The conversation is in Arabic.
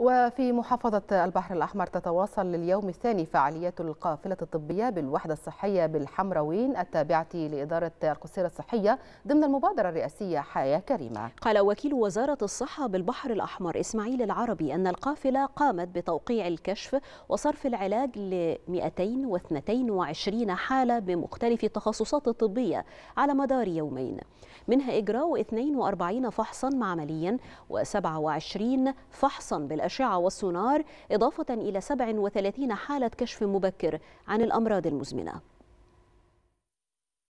وفي محافظة البحر الأحمر تتواصل لليوم الثاني فعاليات القافلة الطبية بالوحدة الصحية بالحمروين التابعة لإدارة القصيرة الصحية ضمن المبادرة الرئاسية حياة كريمة قال وكيل وزارة الصحة بالبحر الأحمر إسماعيل العربي أن القافلة قامت بتوقيع الكشف وصرف العلاج ل 222 حالة بمختلف التخصصات الطبية على مدار يومين منها إجراء 42 فحصا معمليا و27 فحصا بالأشعة الأشعة والسونار إضافة إلى 37 حالة كشف مبكر عن الأمراض المزمنة